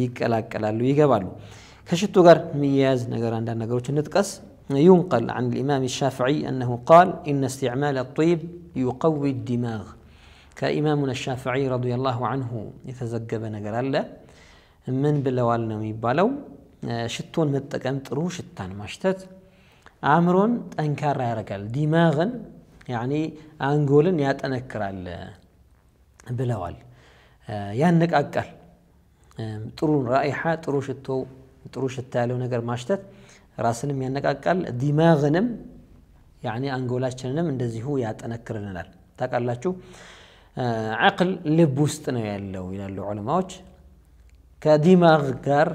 يك ألا كلا لو يجا بالو كشتو قر مياز نقر عندن نقر نتقص ينقل عن الإمام الشافعي أنه قال إن استعمال الطيب يقوي الدماغ كإمامنا الشافعي رضي الله عنه يتزجب نقر الله من بلوال نمي ሽቶን መጠቀም ጥሩ ሽታን ማሽተት አእምሮን ጠንካራ ያደርጋል፣ ዲማግን ያኒ አንጎልን ያጠነክራል ብለዋል። ያነቃቃል። ጥሩ ራኢሓ፣ ጥሩ ሽቶ፣ ጥሩ ሽታ ያለው ነገር ማሽተት ራስንም ያነቃቃል፣ ዲማግንም ያኒ አንጎላችንንም እንደዚሁ ያጠነክርልናል። ታውቃላችሁ ዓቅል ልብ ውስጥ ነው ያለው ይላሉ ዑለማዎች ከዲማግ ጋር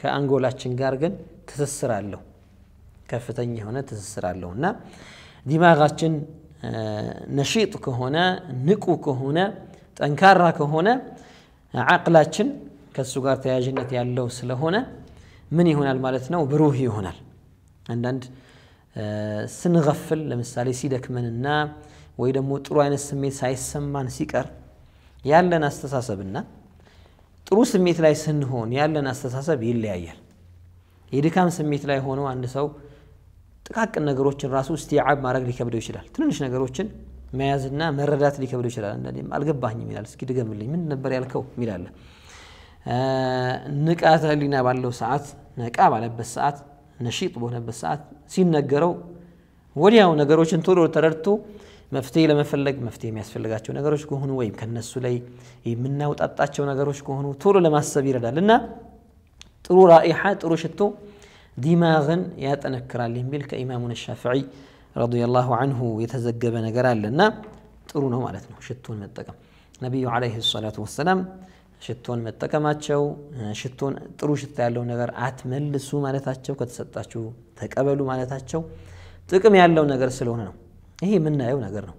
ከአንጎላችን ጋር ግን ትስስር አለው። ከፍተኛ የሆነ ትስስር አለው እና ዲማጋችን ነሺጥ ከሆነ ንቁ ከሆነ ጠንካራ ከሆነ አቅላችን ከእሱ ጋር ተያያዥነት ያለው ስለሆነ ምን ይሆናል ማለት ነው? ብሩህ ይሆናል። አንዳንድ ስንገፍል ለምሳሌ ሲደክመንና ወይ ደግሞ ጥሩ አይነት ስሜት ሳይሰማን ሲቀር ያለን አስተሳሰብና ጥሩ ስሜት ላይ ስንሆን ያለን አስተሳሰብ ይለያያል። የድካም ስሜት ላይ ሆኖ አንድ ሰው ጥቃቅን ነገሮችን ራሱ እስቲዓብ ማድረግ ሊከብደው ይችላል። ትንንሽ ነገሮችን መያዝና መረዳት ሊከብደው ይችላል። አንዳንዴም አልገባኝም ይላል። እስኪ ድገምልኝ፣ ምን ነበር ያልከው ሚላለ ንቃተ ህሊና ባለው ሰዓት፣ ነቃ ባለበት ሰዓት፣ ነሺጥ በሆነበት ሰዓት ሲነገረው ወዲያው ነገሮችን ቶሎ ተረድቶ مفتي لما فلق مفتي مياس فلقات شو نجاروش كهونو ويب كان نسولي يمنا وتقطع شو نجاروش كهونو طول لما السبيرة ده لنا طول رائحة طول شتو دماغا ياتنكر اللي ملك إمامنا الشافعي رضي الله عنه يتزجب نجار لنا طولنا ما لتنا شتون متقم نبي عليه الصلاة والسلام شتون متقم أتشو شتون طول شتو لو نجار أتمل سو ما لتشو كتستشو تقبلوا ما لتشو تكمل لو نجار سلونا نو ይሄ የምናየው ነገር ነው።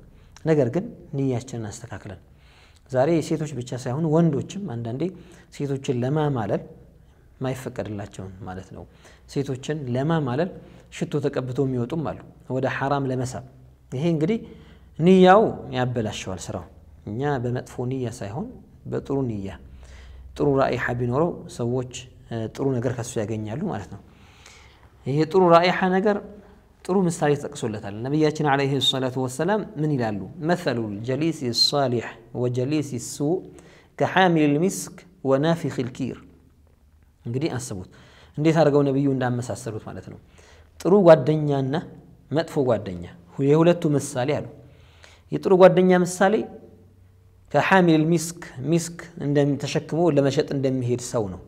ነገር ግን ንያችንን አስተካክለን ዛሬ ሴቶች ብቻ ሳይሆኑ ወንዶችም አንዳንዴ ሴቶችን ለማማለል ማይፈቀድላቸውን ማለት ነው። ሴቶችን ለማማለል ሽቶ ተቀብቶ የሚወጡም አሉ፣ ወደ ሐራም ለመሳብ። ይሄ እንግዲህ ንያው ያበላሸዋል ስራው። እኛ በመጥፎ ንያ ሳይሆን በጥሩ ንያ ጥሩ ራኢሓ ቢኖረው ሰዎች ጥሩ ነገር ከሱ ያገኛሉ ማለት ነው። ይሄ ጥሩ ራኢሓ ነገር ጥሩ ምሳሌ ተጠቅሶለታል። ነቢያችን ዓለይሂ ሰላቱ ወሰላም ምን ይላሉ? መሰሉ ጀሊስ ሳሊሕ ወጀሊስ ሱእ ከሓሚል ልሚስክ ወናፊክ ልኪር። እንግዲህ አስቡት እንዴት አድርገው ነቢዩ እንዳመሳሰሉት ማለት ነው። ጥሩ ጓደኛና መጥፎ ጓደኛ የሁለቱ ምሳሌ አሉ። የጥሩ ጓደኛ ምሳሌ ከሓሚል ሚስክ ሚስክ ተሸክሞ ለመሸጥ እንደሚሄድ ሰው ነው።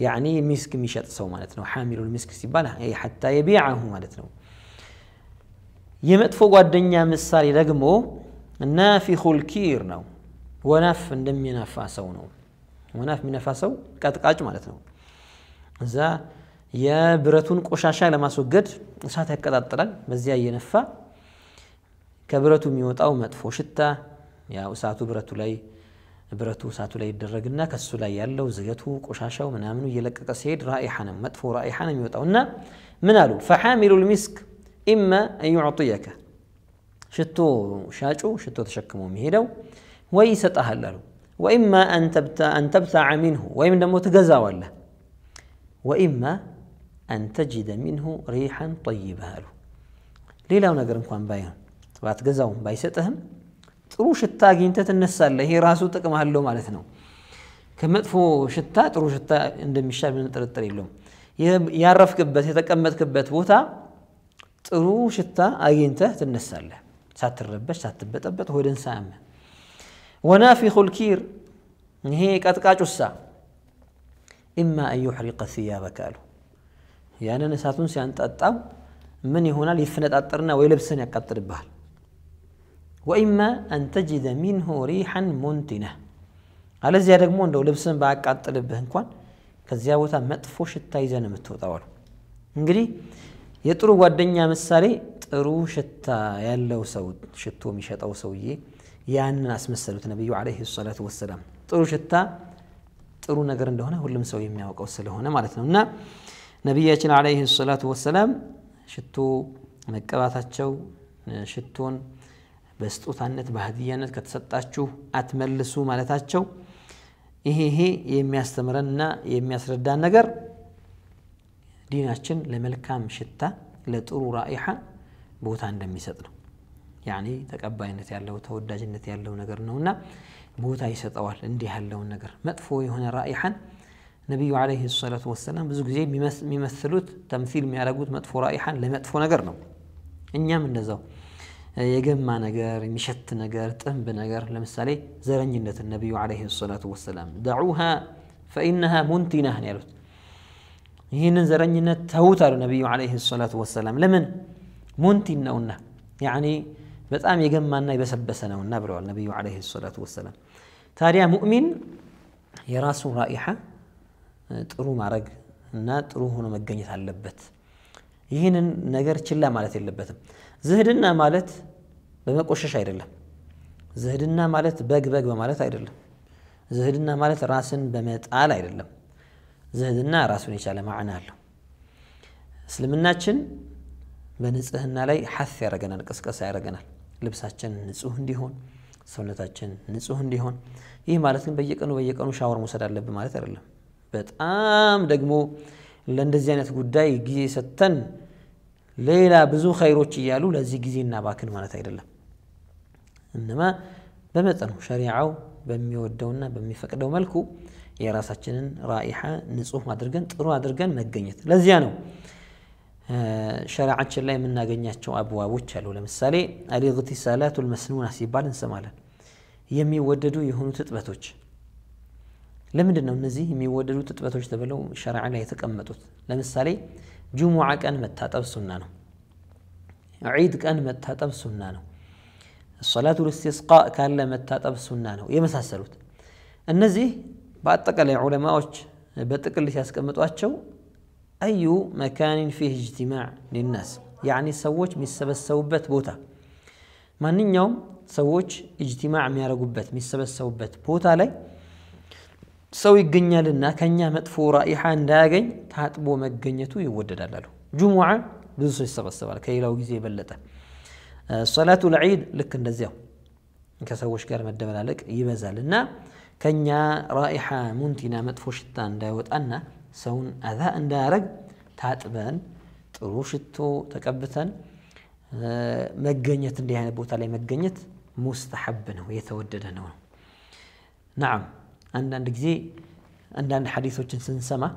يعني مسك مشت سو مالتنا حامل المسك سيبالا أي حتى يبيعه مالتنا يمت فوق الدنيا مثال دقمو نافخ الكير نو ወናፍ እንደሚነፋሰው ነው ወናፍ የሚነፋሰው ቀጥቃጭ ማለት ነው እዛ የብረቱን ቆሻሻ ለማስወገድ እሳት ያቀጣጥላል በዚያ እየነፋ ከብረቱ የሚወጣው መጥፎ ሽታ ያው እሳቱ ብረቱ ላይ ብረቱ እሳቱ ላይ ይደረግና ከሱ ላይ ያለው ዝገቱ ቆሻሻው ምናምኑ እየለቀቀ ሲሄድ ራኢሓ ነው መጥፎ ራኢሓ ነው የሚወጣው እና ምን አሉ ፈሓሚሉ ልሚስክ ኢማ አን ዩዕጥየከ ሽቶ ሻጩ ሽቶ ተሸክሞ የሚሄደው ወይ ይሰጠሃል አሉ ወኢማ አን ተብታዐ ሚንሁ ወይም ደግሞ ትገዛዋለህ ወኢማ አን ተጅደ ሚንሁ ሪሓን ጠይባ አሉ ሌላው ነገር እንኳን ባይሆን ባትገዛውም ባይሰጥህም ጥሩ ሽታ አግኝተህ ትነሳለህ። ይሄ ራሱ ጥቅም አለው ማለት ነው። ከመጥፎ ሽታ ጥሩ ሽታ እንደሚሻል ምንም ጥርጥር የለውም። ያረፍክበት የተቀመጥክበት ቦታ ጥሩ ሽታ አግኝተህ ትነሳለህ፣ ሳትረበሽ ሳትበጠበጥ፣ ሆድን ሳያምህ። ወናፊኹ ልኪር ይሄ ቀጥቃጭ ውሳ ኢማ አን ዩሕሪቀ ሲያበከ አሉ። ያንን እሳቱን ሲያንጣጣው ምን ይሆናል? ይፈነጣጠርና ወይ ልብስን ያቃጥልብሃል። وإما أن تجد منه ريحا منتنة على زيادة مون لو لبسن بعد قد تلبهن كون كزيادة وثا متفوش التايزان متو طول نقري يترو ودنيا مساري ترو شتا يلو سو شتو مشت أو سوي يعني ناس مسلو تنبيو عليه الصلاة والسلام ترو شتا ترو نقرن لهنا هو اللي مسوي مياه وقوصله هنا مالتنا هنا نبياتنا عليه الصلاة والسلام شتو مكباتات شو شتون በስጦታነት በሀዲያነት ከተሰጣችሁ አትመልሱ ማለታቸው ይሄ ይሄ የሚያስተምረንና የሚያስረዳን ነገር ዲናችን ለመልካም ሽታ ለጥሩ ራኢሓ ቦታ እንደሚሰጥ ነው። ያኒ ተቀባይነት ያለው ተወዳጅነት ያለው ነገር ነውና ቦታ ይሰጠዋል። እንዲህ ያለውን ነገር መጥፎ የሆነ ራኢሓን ነቢዩ ዓለይሂ ሰላቱ ወሰላም ብዙ ጊዜ የሚመስሉት ተምሲል የሚያደርጉት መጥፎ ራኢሓን ለመጥፎ ነገር ነው። እኛም እንደዛው يجمع نجار مشت نجار تم بنجار لمسالي زرني النبي عليه الصلاة والسلام دعوها فإنها منتنة نيرت هنا زرني توتر النبي عليه الصلاة والسلام لمن منتنة ونا يعني بتأم يجمع لنا بس بس النبي عليه الصلاة والسلام تاريا مؤمن يراس رائحة ترو معرق نات روحنا مجنية على اللبت يهين النجار كلها مالت اللبت زهدنا مالت በመቆሸሽ አይደለም። ዝህድና ማለት በግ በግ በማለት አይደለም። ዝህድና ማለት ራስን በመጣል አይደለም። ዝህድና ራሱን የቻለ ማዕና አለው። እስልምናችን በንጽህና ላይ ሐፍ ያደረገናል፣ ቅስቀሳ ያደረገናል። ልብሳችን ንጹህ እንዲሆን፣ ሰውነታችን ንጹህ እንዲሆን። ይህ ማለት ግን በየቀኑ በየቀኑ ሻወር መውሰድ አለብን ማለት አይደለም። በጣም ደግሞ ለእንደዚህ አይነት ጉዳይ ጊዜ ሰጥተን ሌላ ብዙ ኸይሮች እያሉ ለዚህ ጊዜ እናባክን ማለት አይደለም። إنما በመጠኑ ሸሪዓው በሚወደውና በሚፈቅደው መልኩ የራሳችንን ራኢሓ ንጹህ አድርገን ጥሩ አድርገን መገኘት ለዚያ ነው ሸሪዓችን ላይ የምናገኛቸው አብዋቦች አሉ ለምሳሌ አልኢግቲሳላቱ ልመስኑና ሲባል እንሰማለን የሚወደዱ የሆኑ እጥበቶች ለምንድን ነው እነዚህ የሚወደዱ እጥበቶች ተብለው ሸሪዓ ላይ የተቀመጡት ለምሳሌ ጅሙዓ ቀን መታጠብ ሱና ነው ዒድ ቀን መታጠብ ሱና ነው ሰላቱ ልስቲስቃ ካለ መታጠብ ሱና ነው የመሳሰሉት እነዚህ በአጠቃላይ ዑለማዎች በጥቅል ሲያስቀምጧቸው አዩ መካኒን ፊህ እጅትማዕ ሊናስ ያኒ ሰዎች የሚሰበሰቡበት ቦታ ማንኛውም ሰዎች እጅትማዕ የሚያደርጉበት የሚሰበሰቡበት ቦታ ላይ ሰው ይገኛልና ከኛ መጥፎ ራኢሓ እንዳያገኝ ታጥቦ መገኘቱ ይወደዳል አሉ ጁሙዓ ብዙ ሰው ይሰበሰባል ከሌላው ጊዜ የበለጠ صلاة العيد لك النزيو كسوش كارمة مدبلا لك يبزالنا كنيا رائحة منتنا مدفوشتا داوت أنا سون أذا أندارك تاتبا تروشتو تكبتا مجنيت اللي هنا بوت عليه مجنيت مستحبنا ويتوددنا نعم عندنا نجزي عندنا حديث وجنسن سما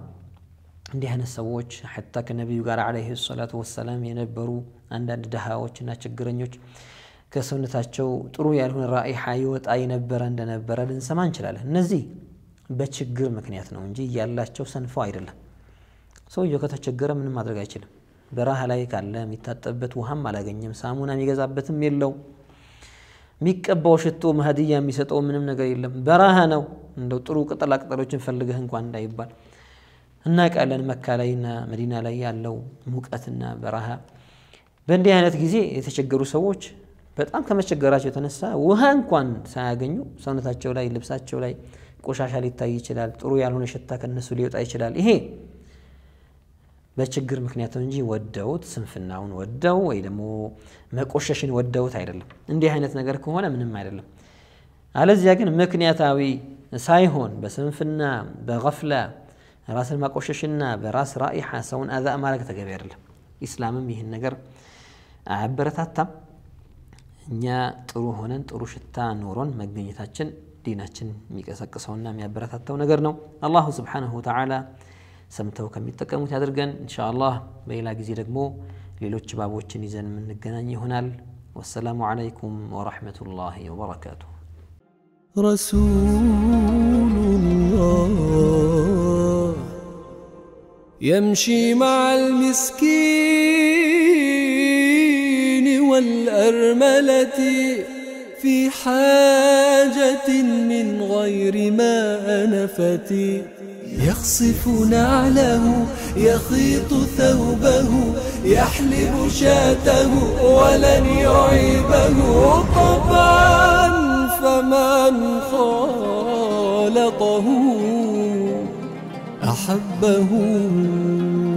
عندي هنا سووش حتى النبي يقرأ عليه الصلاة والسلام ينبرو አንዳንድ ድሃዎችና ችግረኞች ከሰውነታቸው ጥሩ ያልሆነ ራኢሓ ይወጣ የነበረ እንደነበረ ልንሰማ እንችላለን። እነዚህ በችግር ምክንያት ነው እንጂ ያላቸው ሰንፈው አይደለም። ሰውየው ከተቸገረ ምንም ማድረግ አይችልም። በረሃ ላይ ካለ የሚታጠብበት ውሃም አላገኘም፣ ሳሙና የሚገዛበትም የለው፣ የሚቀባው ሽቶ መሀድያ የሚሰጠው ምንም ነገር የለም። በረሃ ነው። እንደው ጥሩ ቅጠላ ቅጠሎችን ፈልገህ እንኳን እንዳይባል እናቃለን መካ ላይና መዲና ላይ ያለው ሙቀትና በረሃ በእንዲህ አይነት ጊዜ የተቸገሩ ሰዎች በጣም ከመቸገራቸው የተነሳ ውሃ እንኳን ሳያገኙ ሰውነታቸው ላይ ልብሳቸው ላይ ቆሻሻ ሊታይ ይችላል። ጥሩ ያልሆነ ሽታ ከነሱ ሊወጣ ይችላል። ይሄ በችግር ምክንያት እንጂ ወደውት ስንፍናውን ወደው ወይ ደግሞ መቆሸሽን ወደውት አይደለም። እንዲህ አይነት ነገር ከሆነ ምንም አይደለም። አለዚያ ግን ምክንያታዊ ሳይሆን በስንፍና በገፍላ ራስን ማቆሸሽና በራስ ራኢሓ ሰውን አዛ ማድረግ ተገቢ አይደለም። ኢስላምም ይህን ነገር አያበረታታም። እኛ ጥሩ ሆነን ጥሩ ሽታ ኖሮን መገኘታችን ዲናችን የሚቀሰቅሰውና የሚያበረታተው ነገር ነው። አላሁ ስብሓነሁ ወተዓላ ሰምተው ከሚጠቀሙት ያድርገን። እንሻ አላህ በሌላ ጊዜ ደግሞ ሌሎች ባቦችን ይዘን የምንገናኝ ይሆናል። والسلام عليكم ورحمة الله وبركاته رسول الله يمشي مع المسكين والأرملة في حاجة من غير ما أنفت يخصف نعله يخيط ثوبه يحلب شاته ولن يعيبه طبعا فمن خالطه أحبه